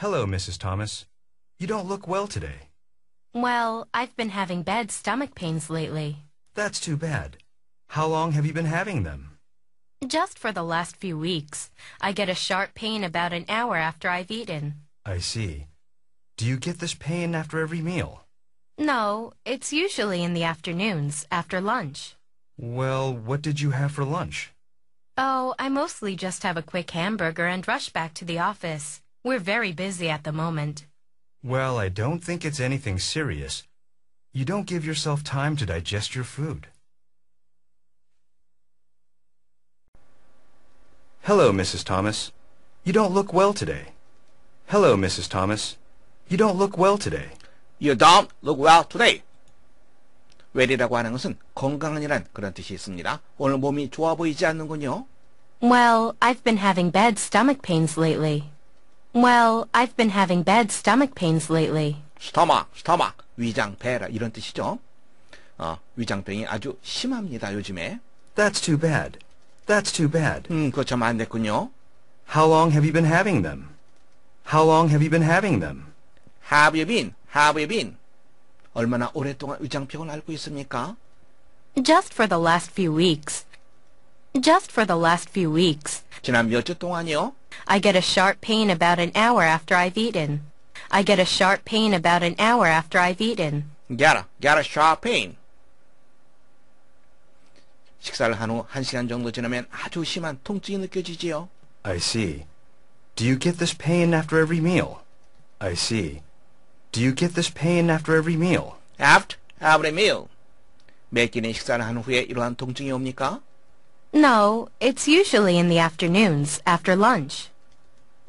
Hello, Mrs. Thomas. You don't look well today. Well, I've been having bad stomach pains lately. That's too bad. How long have you been having them? Just for the last few weeks. I get a sharp pain about an hour after I've eaten. I see. Do you get this pain after every meal? No, it's usually in the afternoons, after lunch. Well, what did you have for lunch? Oh, I mostly just have a quick hamburger and rush back to the office. We're very busy at the moment. Well, I don't think it's anything serious. You don't give yourself time to digest your food. Hello, Mrs. Thomas. You don't look well today. Hello, Mrs. Thomas. You don't look well today. You don't look well today. 웰이라고 하는 것은 건강이란 그런 뜻이 있습니다. 오늘 몸이 좋아 보이지 않는군요. Well, I've been having bad stomach pains lately. Well, I've been having bad stomach pains lately. 스토마, 스토마, 위장폐라 이런 뜻이죠. 어, 위장병이 아주 심합니다, 요즘에. That's too bad. That's too bad. 음, 그거 참 됐군요. How long have you been having them? How long have you been having them? Have you been? Have you been? 얼마나 오랫동안 위장병을 앓고 있습니까? Just for the last few weeks. Just for the last few weeks. 지난 몇주 동안이요? I get a sharp pain about an hour after I've eaten. I get a sharp pain about an hour after I've eaten. Got a, got a sharp pain. 식사를 한후 1시간 정도 지나면 아주 심한 통증이 느껴지지요. I see. Do you get this pain after every meal? I see. Do you get this pain after every meal? After every meal. 매 식사를 한 후에 이러한 통증이 옵니까? No, it's usually in the afternoons, after lunch.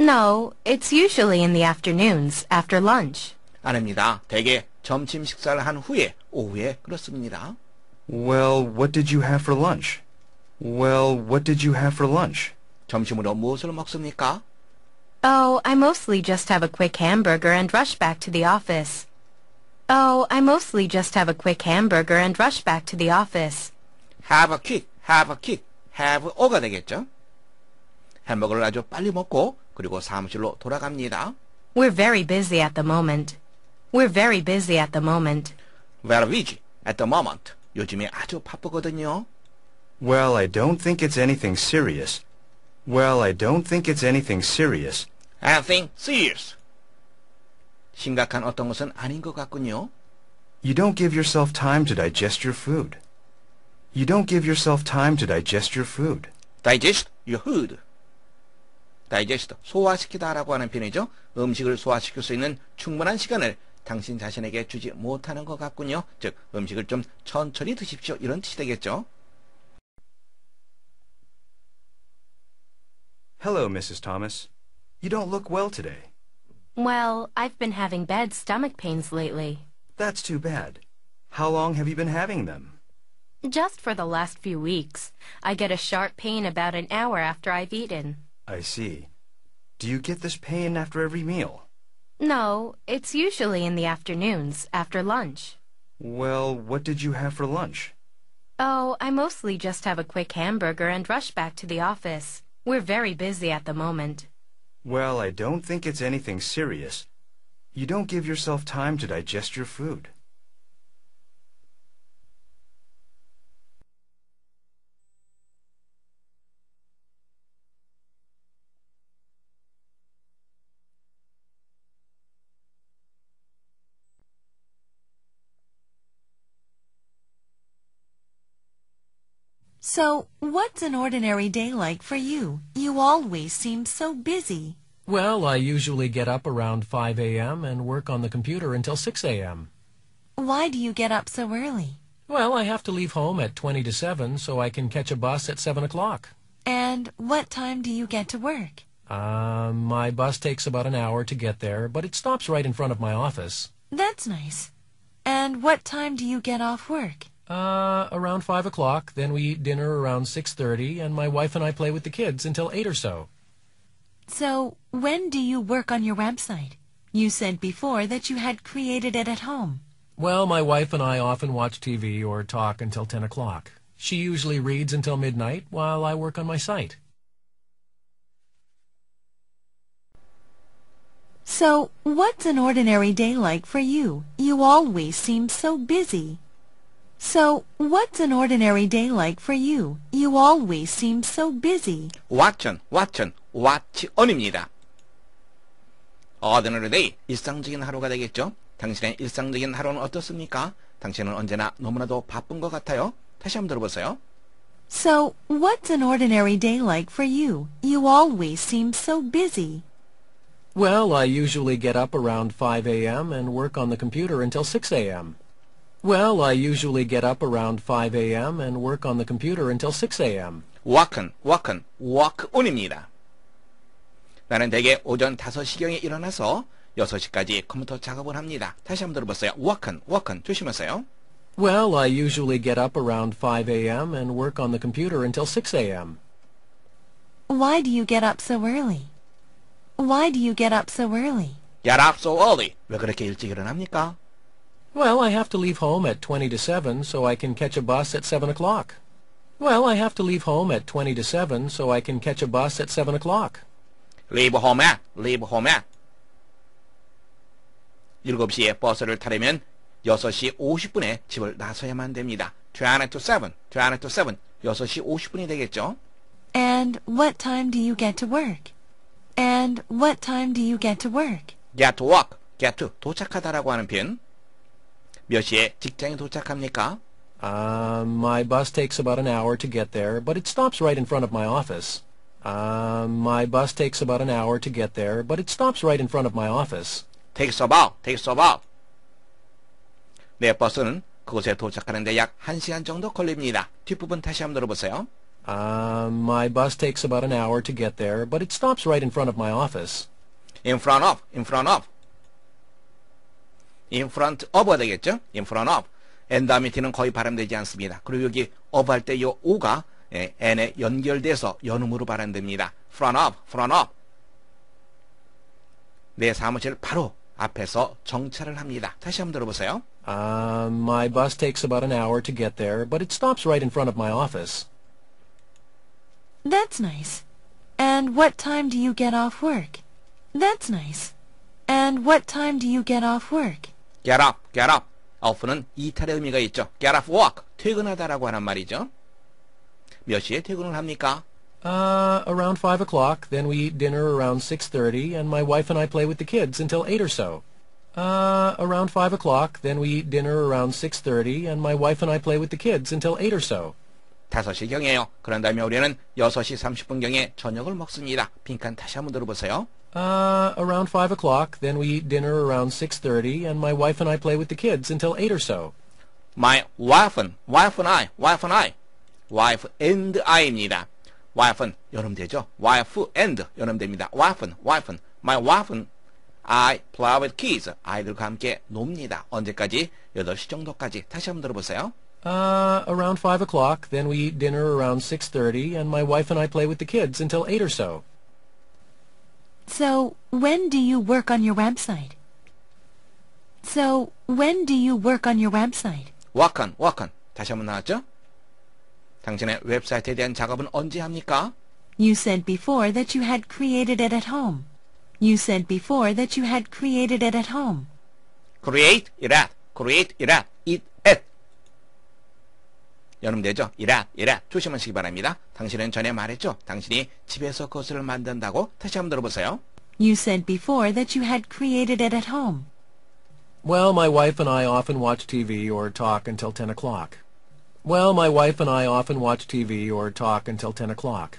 No, it's usually in the afternoons, after lunch. 아닙니다. 대개 점심 식사를 한 후에, 오후에 그렇습니다. Well, what did you have for lunch? Well, what did you have for lunch? 점심으로 무엇을 먹습니까? Oh, I mostly just have a quick hamburger and rush back to the office. Oh, I mostly just have a quick hamburger and rush back to the office. Have a quick, have a quick, have 오가 되겠죠? 햄버거를 아주 빨리 먹고 그리고 사무실로 돌아갑니다. We're very busy at the moment. We're very busy at the moment. Very busy at the moment. 요즘에 아주 바쁘거든요. Well, I don't think it's anything serious. Well, I don't think it's anything serious. I think serious. 심각한 어떤 것은 아닌 것 같군요. You don't give yourself time to digest your food. You don't give yourself time to digest your food. Digest your food. 다이제스트, 소화시키다라고 하는 표현이죠. 음식을 소화시킬 수 있는 충분한 시간을 당신 자신에게 주지 못하는 것 같군요. 즉, 음식을 좀 천천히 드십시오. 이런 뜻이 되겠죠. Hello, Mrs. Thomas. You don't look well today. Well, I've been having bad stomach pains lately. That's too bad. How long have you been having them? Just for the last few weeks. I get a sharp pain about an hour after I've eaten. I see. Do you get this pain after every meal? No, it's usually in the afternoons, after lunch. Well, what did you have for lunch? Oh, I mostly just have a quick hamburger and rush back to the office. We're very busy at the moment. Well, I don't think it's anything serious. You don't give yourself time to digest your food. So, what's an ordinary day like for you? You always seem so busy. Well, I usually get up around 5 a.m. and work on the computer until 6 a.m. Why do you get up so early? Well, I have to leave home at 20 to 7 so I can catch a bus at 7 o'clock. And what time do you get to work? Um, my bus takes about an hour to get there, but it stops right in front of my office. That's nice. And what time do you get off work? uh, around five o'clock. Then we eat dinner around six thirty, and my wife and I play with the kids until eight or so. So when do you work on your website? You said before that you had created it at home. Well, my wife and I often watch TV or talk until ten o'clock. She usually reads until midnight while I work on my site. So, what's an ordinary day like for you? You always seem so busy. So, what's an ordinary day like for you? You always seem so busy. 왓전, 왓전, 왓치언입니다. Ordinary day, 일상적인 하루가 되겠죠? 당신의 일상적인 하루는 어떻습니까? 당신은 언제나 너무나도 바쁜 것 같아요. 다시 한번 들어보세요. So, what's an ordinary day like for you? You always seem so busy. Well, I usually get up around 5 a.m. and work on the computer until 6 a.m. Well, I usually get up around 5 a.m. and work on the computer until 6 a.m. 워크는 워크는 워크온입니다. 나는 대개 오전 5시경에 일어나서 6시까지 컴퓨터 작업을 합니다. 다시 한번 들어보세요. 워크는 워크는 조심하세요. Well, I usually get up around 5 a.m. and work on the computer until 6 a.m. Why do you get up so early? Why do you get up so early? Get up so early. 왜 그렇게 일찍 일어납니까? Well, I have to leave home at 20 to 7 so I can catch a bus at 7 o'clock. Well, I have to leave home at 20 to 7 so I can catch a bus at 7 o'clock. Leave home at, leave home at. 7시에 버스를 타려면 6시 50분에 집을 나서야만 됩니다. 20 to 7, 20 to 7, 6시 50분이 되겠죠? And what time do you get to work? And what time do you get to work? Get to work, get to 도착하다라고 하는 표현. 몇 시에 직장에 도착합니까? Uh, my bus takes about an hour to get there, but it stops right in front of my office. Uh, my bus takes about an hour to get there, but it stops right in front of my office. takes about, takes about. 내 버스는 그곳에 도착하는데 약 1시간 정도 걸립니다. 뒷부분 다시 한번 들어보세요. Uh, my bus takes about an hour to get there, but it stops right in front of my office. In front of, in front of. in front of가 되겠죠? in front of. 엔다미티는 거의 발음되지 않습니다. 그리고 여기 of 할때이 o가 예, n에 연결돼서 연음으로 발음됩니다. front of, front of. 내 사무실 바로 앞에서 정차를 합니다. 다시 한번 들어보세요. Uh, my bus takes about an hour to get there, but it stops right in front of my office. That's nice. And what time do you get off work? That's nice. And what time do you get off work? get up, get up. off는 이탈의 의미가 있죠. get up, walk. 퇴근하다라고 하는 말이죠. 몇 시에 퇴근을 합니까? Uh, around 5 o'clock. Then we eat dinner around 6.30, and my wife and I play with the kids until 8 or so. Uh, around 5 o'clock. Then we eat dinner around 6.30, and my wife and I play with the kids until 8 or so. 5시경이에요. 그런 다음에 우리는 6시 30분경에 저녁을 먹습니다. 빈칸 다시 한번 들어보세요. Uh, around 5 o'clock, then we eat dinner around 6.30, and my wife and I play with the kids until 8 or so. My wife and, wife and I, wife and I, wife and I입니다. and 여름 되죠? wife and 여름 됩니다. Wife and wife and my wife and I play with kids. 아이들과 함께 놉니다. 언제까지? 여덟 시 정도까지. 다시 한번 들어보세요. Uh, around 5 o'clock, then we eat dinner around 6.30, and my wife and I play with the kids until 8 or so. So, when do you work on your website? So, when do you work on your website? work on, work on. 다시 한번 나왔죠? 당신의 웹사이트에 대한 작업은 언제 합니까? You said before that you had created it at home. You said before that you had created it at home. create it at, create it at. 연음되죠? 이라 이라 조심하시기 바랍니다. 당신은 전에 말했죠? 당신이 집에서 그것을 만든다고 다시 한번 들어보세요. You said before that you had created it at home. Well, my wife and I often watch TV or talk until 10 o'clock. Well, my wife and I often watch TV or talk until 10 o'clock.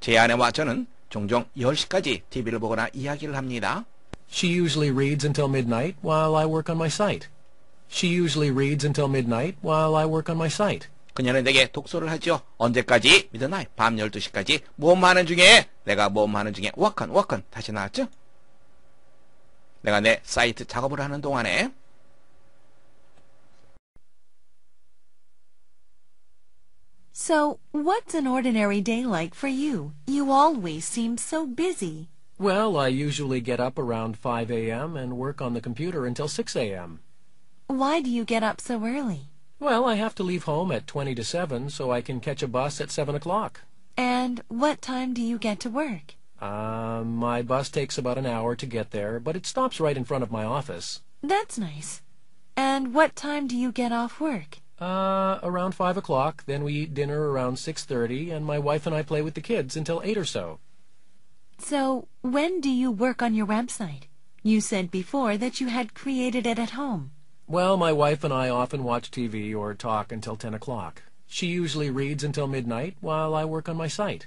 제 아내와 저는 종종 10시까지 TV를 보거나 이야기를 합니다. She usually reads until midnight while I work on my site. She usually reads until midnight while I work on my site. 그녀는 내게 독서를 언제까지? 미드나이. 밤 12시까지. 모험하는 중에, 내가 모험하는 중에, 워컨, 워컨. 다시 나왔죠? 내가 내 사이트 작업을 하는 동안에, So, what's an ordinary day like for you? You always seem so busy. Well, I usually get up around 5 a.m. and work on the computer until 6 a.m. Why do you get up so early? Well, I have to leave home at 20 to 7 so I can catch a bus at 7 o'clock. And what time do you get to work? Uh, my bus takes about an hour to get there, but it stops right in front of my office. That's nice. And what time do you get off work? Uh, around 5 o'clock. Then we eat dinner around 6.30, and my wife and I play with the kids until 8 or so. So, when do you work on your website? You said before that you had created it at home. Well, my wife and I often watch TV or talk until 10 o'clock. She usually reads until midnight while I work on my site.